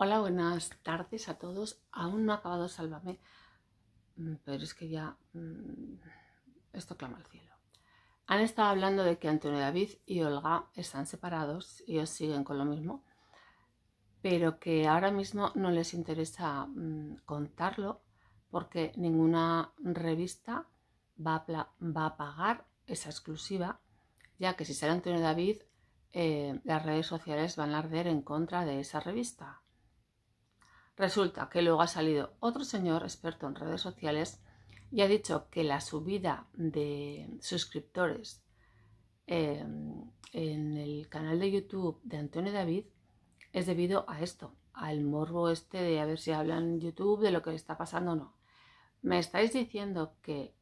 Hola, buenas tardes a todos. Aún no ha acabado Sálvame, mm, pero es que ya mm, esto clama al cielo. Han estado hablando de que Antonio David y Olga están separados, y ellos siguen con lo mismo, pero que ahora mismo no les interesa mm, contarlo porque ninguna revista va a, pagar esa exclusiva, ya que si sale Antonio David, eh, las redes sociales van a arder en contra de esa revista Resulta que luego ha salido otro señor experto en redes sociales y ha dicho que la subida de suscriptores em, en el canal de YouTube de Antonio David es debido a esto, al morbo este de a ver si hablan en YouTube de lo que está pasando o no. Me estáis diciendo que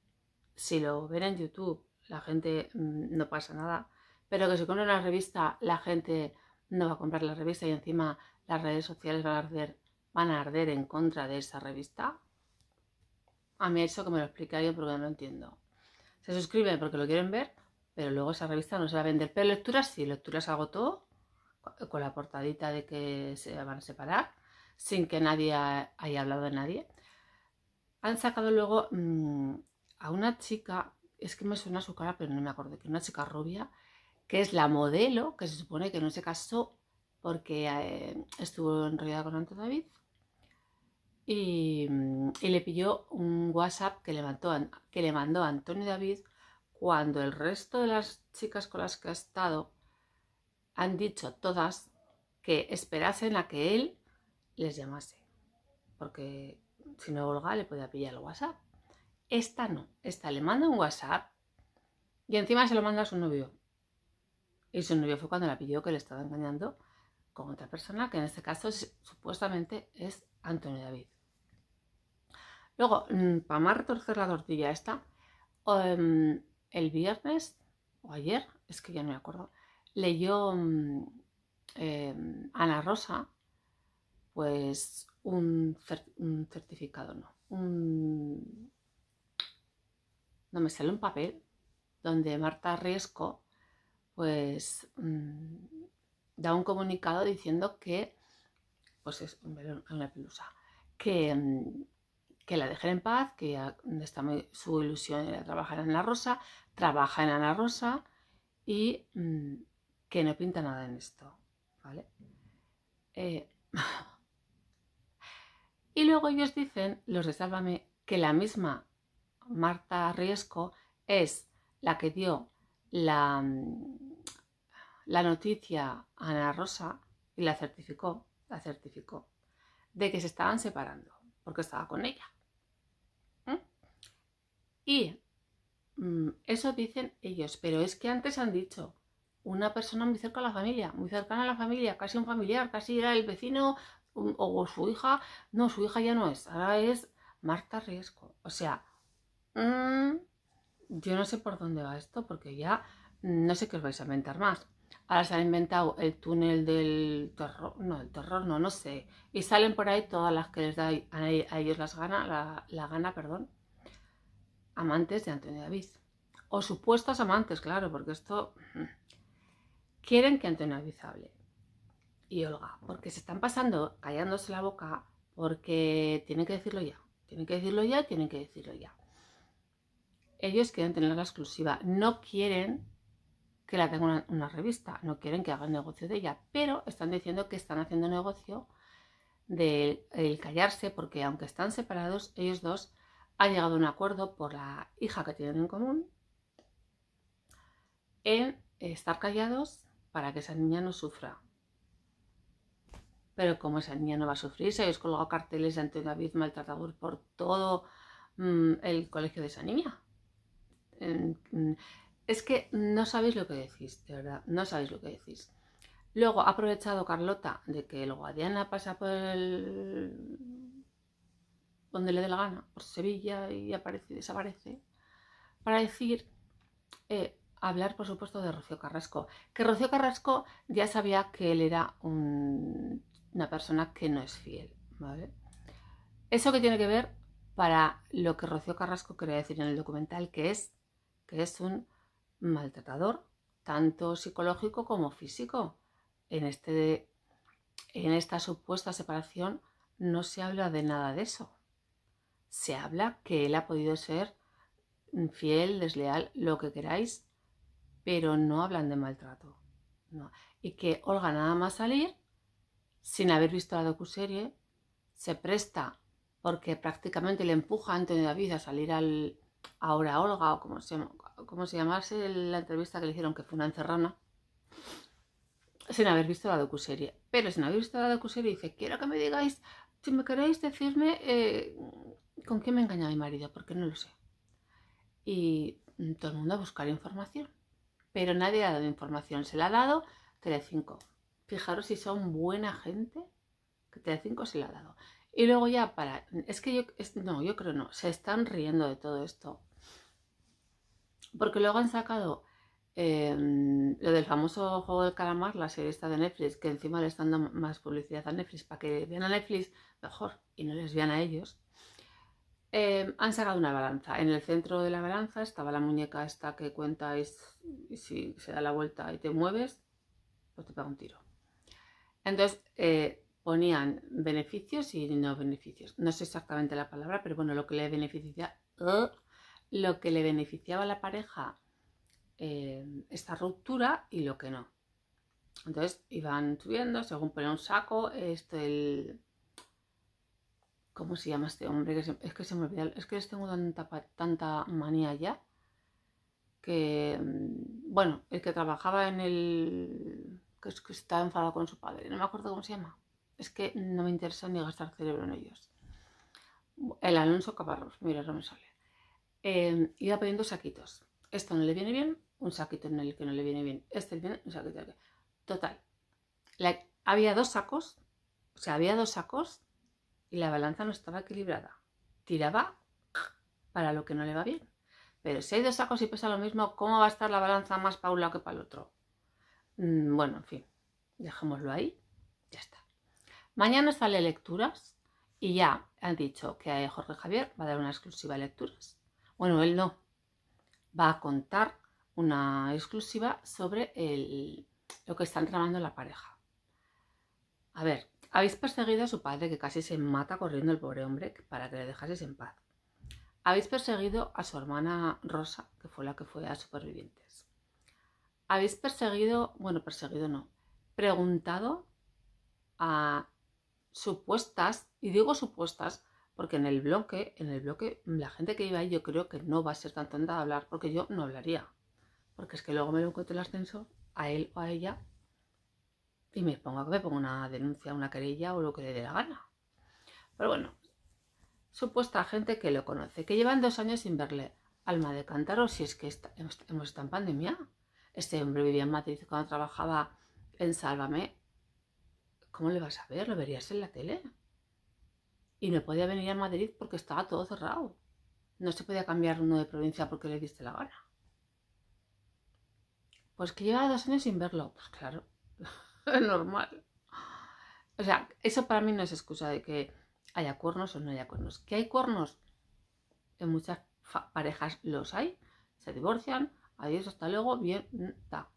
si lo ven en YouTube la gente mm, no pasa nada, pero que si compran una revista la gente no va a comprar la revista y encima las redes sociales van a arder van a arder en contra de esa revista? A mí eso que me lo explique alguien porque no lo entiendo. Se suscriben porque lo quieren ver, pero luego esa revista no se va a vender. Pero lecturas sí, lecturas agotó con la portadita de que se van a separar, sin que nadie haya hablado de nadie. Han sacado luego mm, a una chica, es que me suena su cara, pero no me acuerdo, que una chica rubia, que es la modelo, que se supone que no se casó porque eh, estuvo enrollada con Antonio David, Mm, y, le pidió un WhatsApp que le, mandó, que le mandó Antonio David cuando el resto de las chicas con las que ha estado han dicho todas que esperasen a que él les llamase, porque si no Olga le podía pillar el WhatsApp. Esta no, esta le manda un WhatsApp y encima se lo manda a su novio. Y su novio fue cuando la pidió que le estaba engañando con otra persona, que en este caso supuestamente es Antonio David. Luego, mm, para más retorcer la tortilla esta, em, el viernes o ayer, es que ya no me acuerdo, leyó mm, em, Ana Rosa, pues un, certificado, no, un... no me sale un papel donde Marta Riesco pues mm, da un comunicado diciendo que, pues es una pelusa, que que la dejen en paz, que está muy, su ilusión era trabajar en Ana Rosa, trabaja en Ana Rosa y mm, que no pinta nada en esto, ¿vale? Eh, y luego ellos dicen, los de Sálvame, que la misma Marta Riesco es la que dio la, mm, la noticia a Ana Rosa y la certificó, la certificó, de que se estaban separando porque estaba con ella. Y mm, eso dicen ellos, pero es que antes han dicho una persona muy cerca a la familia, muy cercana a la familia, casi un familiar, casi era el vecino o su hija. No, su hija ya no es, ahora es Marta Riesco. O sea, mm, yo no sé por dónde va esto porque ya no sé qué os vais a inventar más. Ahora se han inventado el túnel del terror, no, el terror no, no sé. Y salen por ahí todas las que les da a ellos las ganas, la, la gana, perdón amantes de Antonio David. O supuestos amantes, claro, porque esto... Quieren que Antonio David hable. Y Olga, porque se están pasando callándose la boca porque tienen que decirlo ya. Tienen que decirlo ya, tienen que decirlo ya. Ellos quieren tener la exclusiva. No quieren que la tenga una, revista, no quieren que hagan negocio de ella, pero están diciendo que están haciendo negocio del callarse, porque aunque están separados, ellos dos ha llegado a un acuerdo por la hija que tienen en común en estar callados para que esa niña no sufra. Pero como esa niña no va a sufrir, se habéis colgado carteles de Antonio El maltratador por todo mm, el colegio de esa niña. Mm, es que no sabéis lo que decís, de verdad, no sabéis lo que decís. Luego ha aprovechado Carlota de que el Guadiana pasa por el donde le dé la gana, por Sevilla y aparece y desaparece, para decir, eh, hablar por supuesto de Rocío Carrasco, que Rocío Carrasco ya sabía que él era una persona que no es fiel, Eso que tiene que ver para lo que Rocío Carrasco quería decir en el documental, que es que es un maltratador, tanto psicológico como físico. En, este, en esta supuesta separación no se habla de nada de eso se habla que él ha podido ser mm, fiel, desleal, lo que queráis, pero no hablan de maltrato. Y que Olga nada más salir, sin haber visto la docuserie, se presta porque prácticamente le empuja a Antonio David a salir al ahora Olga o como se, como se llamase la entrevista que le hicieron que fue una encerrana sin haber visto la docuserie pero sin haber visto la docuserie dice quiero que me digáis si me queréis decirme eh, ¿Con qué me engaña mi marido? Porque no lo sé. Y todo el mundo a buscar información. Pero nadie ha dado información. Se la ha dado Telecinco. Fijaros si son buena gente que Telecinco se la ha dado. Y luego ya para... Es que yo... no, yo creo no. Se están riendo de todo esto. Porque luego han sacado em, lo del famoso juego del calamar, la serie esta de Netflix, que encima le están dando más publicidad a Netflix para que vean a Netflix mejor y no les vean a ellos. Em, han sacado una balanza. En el centro de la balanza estaba la muñeca esta que cuenta y si se da la vuelta y te mueves, pues te pega un tiro. Entonces eh, ponían beneficios y no beneficios. No sé exactamente la palabra, pero bueno, lo que le beneficia, lo que le beneficiaba a la pareja em, esta ruptura y lo que no. Entonces iban subiendo, según ponía un saco, esto el ¿Cómo se llama este hombre? es que se me olvida... Es que les tengo tanta, manía ya. Que. Mm, bueno, el que trabajaba en el. Que, estaba enfadado con su padre. No me acuerdo cómo se llama. Es que no me interesa ni gastar cerebro en ellos. El Alonso Caparros, mira, no me sale. Em, iba pidiendo saquitos. Esto no le viene bien, un saquito en el que no le viene bien. Este le viene, un saquito en que. Total. había dos sacos. O sea, había dos sacos y la balanza no estaba equilibrada. Tiraba para lo que no le va bien. Pero si hay dos sacos y pesa lo mismo, ¿cómo va a estar la balanza más para un lado que para el otro? Mm, bueno, en fin, dejémoslo ahí, ya está. Mañana sale lecturas y ya han dicho que eh, Jorge Javier va a dar una exclusiva de lecturas. Bueno, él no, va a contar una exclusiva sobre lo que están tramando la pareja. A ver, habéis perseguido a su padre que casi se mata corriendo el pobre hombre para que le dejaseis en paz. Habéis perseguido a su hermana Rosa, que fue la que fue a Supervivientes. Habéis perseguido, bueno, perseguido no, preguntado a supuestas, y digo supuestas, porque en el bloque, en el bloque, la gente que iba ahí yo creo que no va a ser tan tonta de hablar, porque yo no hablaría. Porque es que luego me lo encuentro el ascenso a él o a ella, y me pongo que me una denuncia, una querella o lo que le dé la gana. Pero bueno, supuesta gente que lo conoce, que llevan dos años sin verle alma de cántaro, si es que hemos estado en pandemia. Este hombre vivía en Madrid cuando trabajaba en Sálvame. ¿Cómo le vas a ver? Lo verías en la tele. Y no podía venir a Madrid porque estaba todo cerrado. No se podía cambiar uno de provincia porque le diste la gana. Pues que lleva dos años sin verlo. Pues claro. normal. O sea, eso para mí no es excusa de que haya cuernos o no haya cuernos. ¿Que hay cuernos? En muchas parejas los hay, se divorcian, adiós, hasta luego, bien, da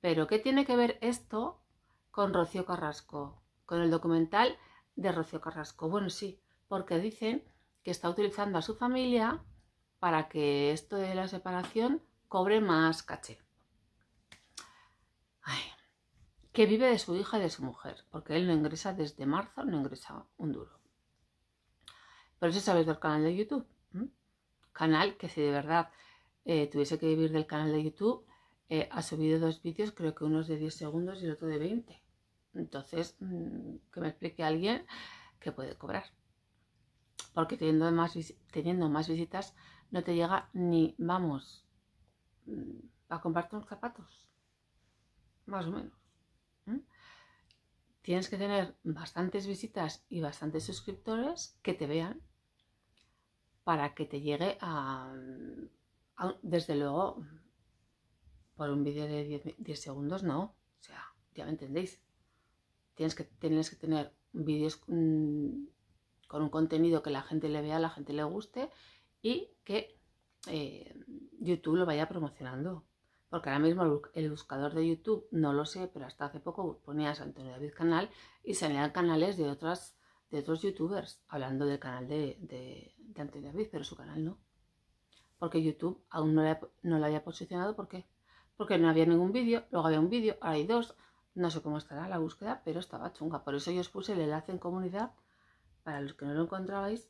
Pero ¿qué tiene que ver esto con Rocío Carrasco? Con el documental de Rocío Carrasco. Bueno, sí, porque dicen que está utilizando a su familia para que esto de la separación cobre más caché. Ay, que vive de su hija y de su mujer, porque él no ingresa desde marzo, no ingresa un duro. Por eso sabes del canal de YouTube. Canal que si de verdad eh, tuviese que vivir del canal de YouTube, eh, ha subido dos vídeos, creo que uno es de 10 segundos y el otro de 20. Entonces, mm, que me explique a alguien que puede cobrar. Porque teniendo más, teniendo más visitas no te llega ni, vamos, mm, a comprarte unos zapatos. Más o menos tienes que tener bastantes visitas y bastantes suscriptores que te vean para que te llegue a, desde luego, por un vídeo de 10, segundos, no. O sea, ya me entendéis. Tienes que, tienes que tener vídeos mm, con un contenido que la gente le vea, la gente le guste y que eh, YouTube lo vaya promocionando porque ahora mismo el buscador de YouTube, no lo sé, pero hasta hace poco ponías Antonio David Canal y salían canales de, otras, de otros youtubers hablando del canal de, de, Antonio David, pero su canal no. Porque YouTube aún no, lo había posicionado, ¿por qué? Porque no había ningún vídeo, luego había un vídeo, ahora hay dos, no sé cómo estará la búsqueda, pero estaba chunga. Por eso yo os puse el enlace en comunidad, para los que no lo encontrabais,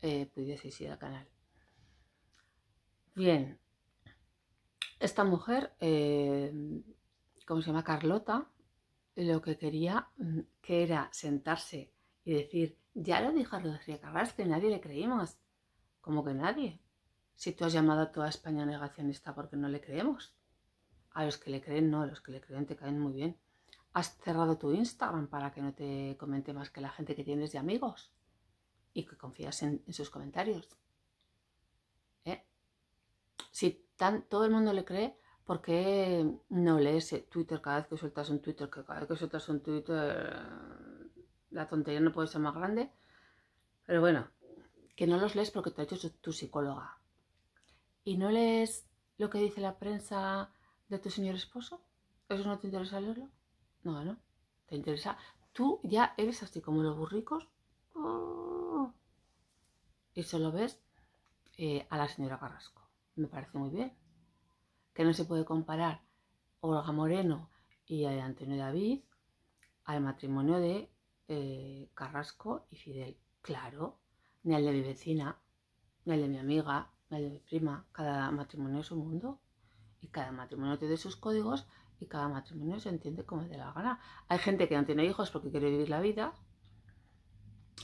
eh, pudieseis ir al canal. Bien, esta mujer, eh, ¿cómo se llama? Carlota, lo que quería mm, que era sentarse y decir, ya lo dijo de Carras, que nadie le creímos. Como que nadie. Si tú has llamado a toda España negacionista porque no le creemos. A los que le creen, no, a los que le creen te caen muy bien. Has cerrado tu Instagram para que no te comente más que la gente que tienes de amigos y que confías en, sus comentarios. ¿Eh? Si todo el mundo le cree porque no lees Twitter cada vez que sueltas un Twitter, que cada vez que sueltas un Twitter la tontería no puede ser más grande. Pero bueno, que no los lees porque te ha hecho tu psicóloga. Y no lees lo que dice la prensa de tu señor esposo. ¿Eso no te interesa leerlo? No, no. ¿Te interesa? Tú ya eres así como los burricos. ¡Oh! Y solo ves eh, a la señora Carrasco me parece muy bien. Que no se puede comparar Olga Moreno y Antonio David al matrimonio de eh, Carrasco y Fidel. Claro, ni al de mi vecina, ni al de mi amiga, ni al de mi prima. Cada matrimonio es un mundo y cada matrimonio tiene sus códigos y cada matrimonio se entiende como de la gana. Hay gente que no tiene hijos porque quiere vivir la vida.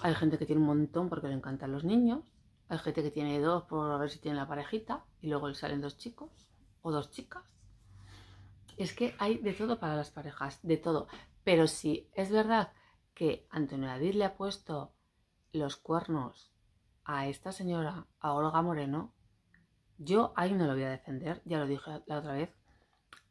Hay gente que tiene un montón porque le encantan los niños. Hay gente que tiene dos por ver si tiene la parejita y luego le salen dos chicos o dos chicas. Es que hay de todo para las parejas, de todo. Pero si es verdad que Antonio David le ha puesto los cuernos a esta señora, a Olga Moreno, yo ahí no lo voy a defender, ya lo dije la otra vez,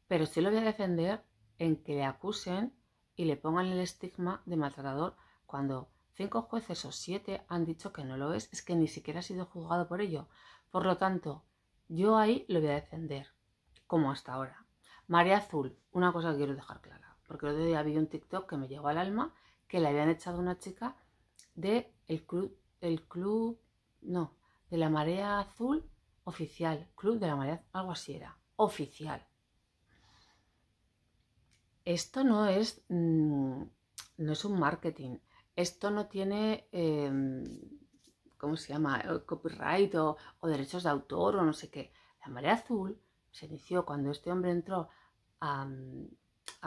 pero sí lo voy a defender en que le acusen y le pongan el estigma de maltratador cuando cinco jueces o siete han dicho que no lo es, es que ni siquiera ha sido juzgado por ello. Por lo tanto, yo ahí lo voy a defender, como hasta ahora. Marea Azul, una cosa que quiero dejar clara, porque el otro día vi un TikTok que me llegó al alma que le habían echado una chica del de club, el club, no, de la Marea Azul oficial, club de la Marea, algo así era, oficial. Esto no es, mm, no es un marketing, esto no tiene, em, ¿cómo se llama?, eh, copyright o, derechos de autor o no sé qué. La marea azul se inició cuando este hombre entró a,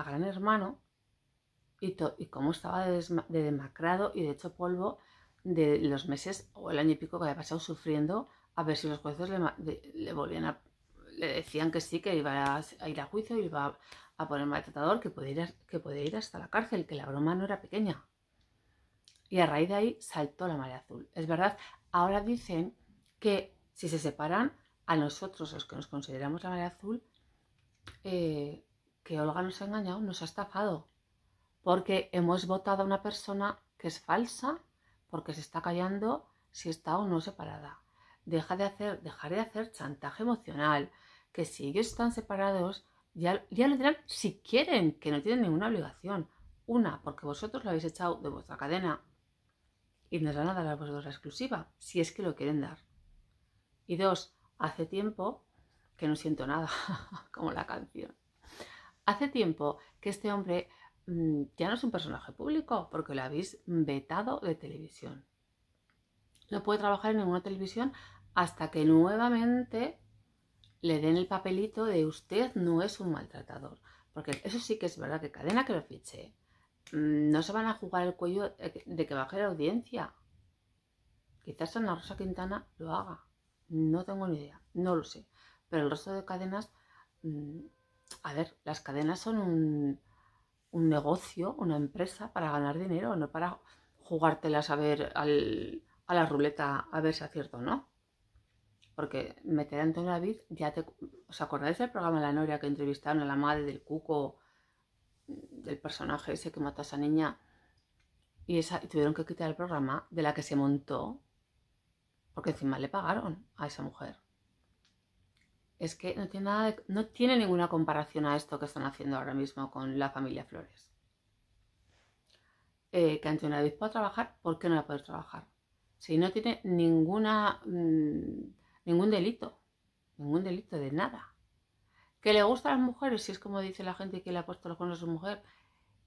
Gran Hermano y, como cómo estaba de, demacrado y de hecho polvo de los meses o el año y pico que había pasado sufriendo a ver si los jueces le, volvían a, le decían que sí, que iba a, ir a juicio, iba a, a poner maltratador, que podía, que podía ir hasta la cárcel, que la broma no era pequeña. Y a raíz de ahí saltó la marea azul. Es verdad, ahora dicen que si se separan, a nosotros los que nos consideramos la marea azul, eh, que Olga nos ha engañado, nos ha estafado. Porque hemos votado a una persona que es falsa, porque se está callando si está o no separada. Deja de hacer, dejaré de hacer chantaje emocional, que si ellos están separados, ya, ya lo dirán si quieren, que no tienen ninguna obligación. Una, porque vosotros lo habéis echado de vuestra cadena y nos van a dar a vosotros la exclusiva, si es que lo quieren dar. Y dos, hace tiempo que no siento nada, como la canción. Hace tiempo que este hombre mm, ya no es un personaje público porque lo habéis vetado de televisión. No puede trabajar en ninguna televisión hasta que nuevamente le den el papelito de usted no es un maltratador. Porque eso sí que es verdad que cadena que lo fiché Mm, no se van a jugar el cuello de que baje la audiencia. Quizás Ana Rosa Quintana lo haga. No tengo ni idea, no lo sé. Pero el resto de cadenas, mm, a ver, las cadenas son un, un negocio, una empresa para ganar dinero, no para jugártelas a ver a la ruleta a ver si acierto o no. Porque meter a Antonio David, ya te. ¿Os acordáis del programa La Noria que entrevistaron a la madre del Cuco del personaje ese que mata a esa niña y, esa, tuvieron que quitar el programa de la que se montó porque encima le pagaron a esa mujer. Es que no tiene, nada no tiene ninguna comparación a esto que están haciendo ahora mismo con la familia Flores. Eh, que ante una vez trabajar, ¿por qué no la puede trabajar? Si no tiene ninguna, mm, ningún delito, ningún delito de nada que le gusta a las mujeres, si es como dice la gente que le ha puesto los cuernos a su mujer,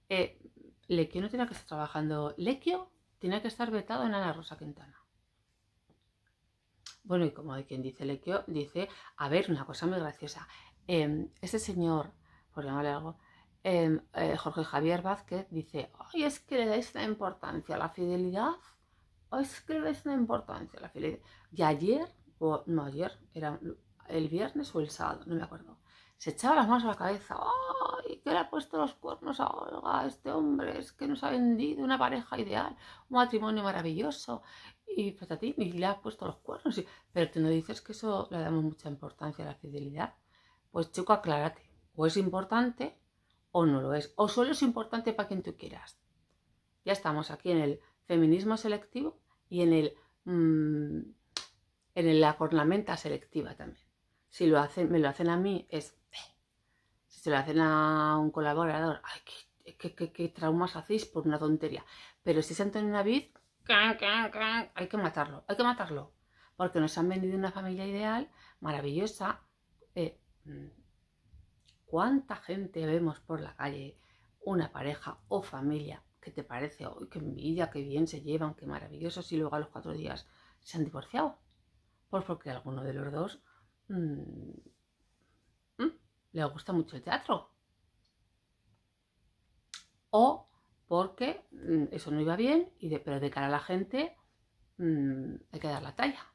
le eh, Lequio no tiene que estar trabajando. Lequio tiene que estar vetado en Ana Rosa Quintana. Bueno, y como hay quien dice Lequio, dice, a ver, una cosa muy graciosa. Em, este señor, por llamarle algo, em, eh, Jorge Javier Vázquez, dice, ay, es que le da la importancia a la fidelidad. o es que le dais la importancia a la fidelidad. Y ayer, o no ayer, era el viernes o el sábado, no me acuerdo se echaba las manos a la cabeza. ¡Ay! ¿Qué le ha puesto los cuernos a Olga? Este hombre es que nos ha vendido una pareja ideal, un matrimonio maravilloso. Y pues, ti le ha puesto los cuernos. Pero tú no dices que eso le damos mucha importancia a la fidelidad. Pues chico, aclárate. O es importante o no lo es. O solo es importante para quien tú quieras. Ya estamos aquí en el feminismo selectivo y en el mm, en la cornamenta selectiva también. Si lo hacen, me lo hacen a mí es si se lo hacen a un colaborador, ay, qué, traumas hacéis por una tontería. Pero si se han tenido una vid, hay que matarlo, hay que matarlo. Porque nos han vendido una familia ideal, maravillosa. Eh, ¿Cuánta gente vemos por la calle? Una pareja o familia que te parece, ¡ay, qué envidia, qué bien se llevan, qué maravilloso. Y luego a los cuatro días se han divorciado. Pues porque alguno de los dos mm, le gusta mucho el teatro. O porque mm, eso no iba bien, y pero de cara a la gente mm, hay que dar la talla.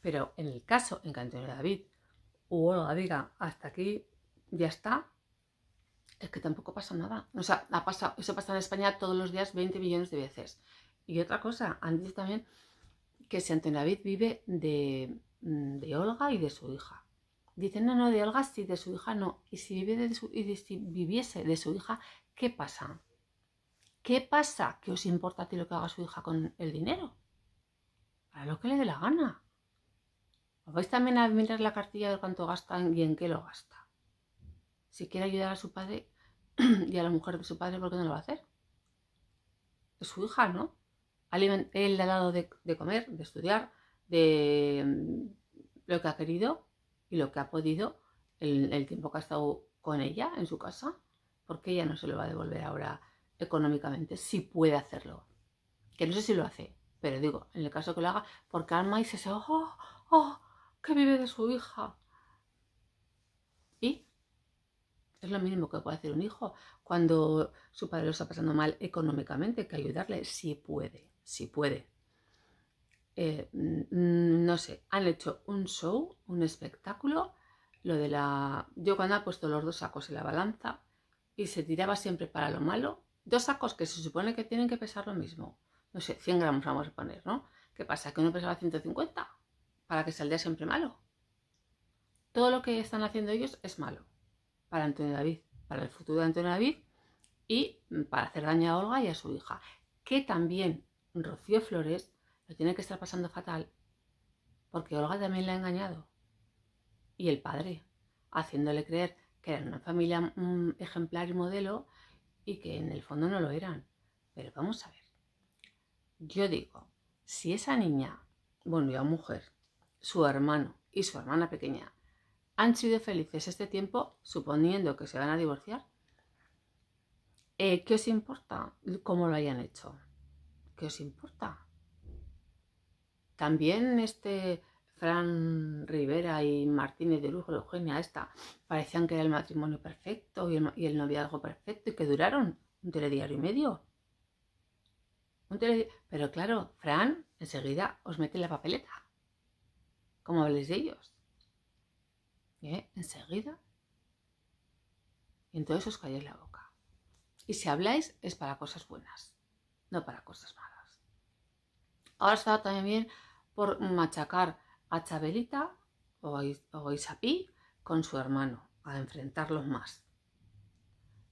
Pero en el caso en que Antonio David o Olga diga hasta aquí, ya está, es que tampoco pasa nada. O sea, pasado, eso pasa en España todos los días 20 millones de veces. Y otra cosa, han dicho también que si Antonio David vive de, Mm, de Olga y de su hija. Dicen, no, no, de Olga sí, de su hija no. Y si, viviese de su hija, ¿qué pasa? ¿Qué pasa? ¿Qué os importa a ti lo que haga su hija con el dinero? para lo que le dé la gana. vais también a mirar la cartilla de cuánto gasta y en qué lo gasta? Si quiere ayudar a su padre y a la mujer de su padre, ¿por qué no lo va a hacer? Es su hija, ¿no? Él le ha dado de comer, de estudiar, de mm, lo que ha querido y lo que ha podido el, el tiempo que ha estado con ella en su casa, porque ella no se lo va a devolver ahora económicamente, si puede hacerlo. Que no sé si lo hace, pero digo, en el caso que lo haga, porque Alma dice, oh, oh, que vive de su hija. Y es lo mínimo que puede hacer un hijo cuando su padre lo está pasando mal económicamente, que ayudarle si puede, si puede. Eh, no sé, han hecho un show, un espectáculo, lo de la... Yo cuando ha puesto los dos sacos en la balanza y se tiraba siempre para lo malo, dos sacos que se supone que tienen que pesar lo mismo, no sé, 100 gramos vamos a poner, ¿no? ¿Qué pasa? ¿Que uno pesaba 150 para que saldría siempre malo? Todo lo que están haciendo ellos es malo para Antonio David, para el futuro de Antonio David y mm, para hacer daño a Olga y a su hija, que también Rocío Flores lo tiene que estar pasando fatal porque Olga también la ha engañado. Y el padre, haciéndole creer que era una familia mm, ejemplar y modelo y que en el fondo no lo eran. Pero vamos a ver. Yo digo, si esa niña, bueno, ya mujer, su hermano y su hermana pequeña han sido felices este tiempo, suponiendo que se van a divorciar, eh, ¿qué os importa cómo lo hayan hecho? ¿Qué os importa? También este Fran Rivera y Martínez de Lujo, Eugenia esta, parecían que era el matrimonio perfecto y el, noviazgo perfecto y que duraron un telediario y medio. Pero claro, Fran enseguida os mete la papeleta. como habléis de ellos? ¿Eh? Enseguida. Y entonces os calláis la boca. Y si habláis es para cosas buenas, no para cosas malas. Ahora estaba también bien por machacar a Chabelita o a Isapí con su hermano, a enfrentarlos más.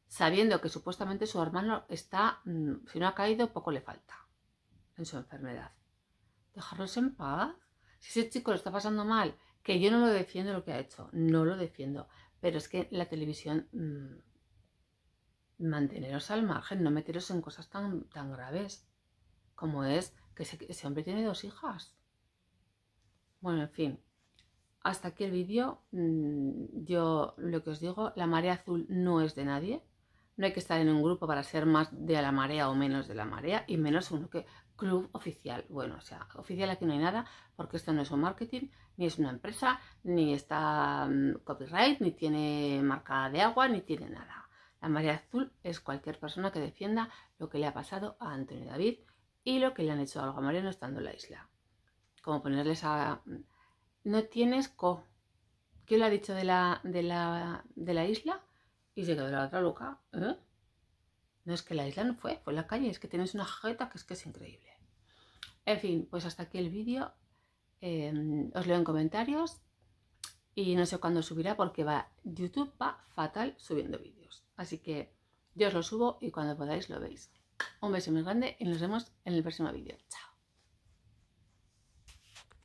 Sabiendo que supuestamente su hermano está, mm, si no ha caído, poco le falta en su enfermedad. Dejarlos en paz. Si ese chico lo está pasando mal, que yo no lo defiendo lo que ha hecho, no lo defiendo, pero es que la televisión mm, manteneros al margen, no meteros en cosas tan, graves como es que ese hombre tiene dos hijas. Bueno, en fin, hasta aquí el vídeo. Mm, yo lo que os digo, la marea azul no es de nadie. No hay que estar en un grupo para ser más de la marea o menos de la marea, y menos uno que club oficial. Bueno, o sea, oficial aquí no hay nada, porque esto no es un marketing, ni es una empresa, ni está mm, copyright, ni tiene marca de agua, ni tiene nada. La marea azul es cualquier persona que defienda lo que le ha pasado a Antonio David y lo que le han hecho a Olga estando en la isla como ponerles a... No tienes co. ¿Qué lo ha dicho de la, de la, isla? Y se quedó la otra loca. ¿eh? No es que la isla no fue, fue la calle. Es que tienes una jeta que es que es increíble. En fin, pues hasta aquí el vídeo. Em, os leo en comentarios. Y no sé cuándo subirá porque va YouTube va fatal subiendo vídeos. Así que yo os lo subo y cuando podáis lo veis. Un beso muy grande y nos vemos en el próximo vídeo. Chao.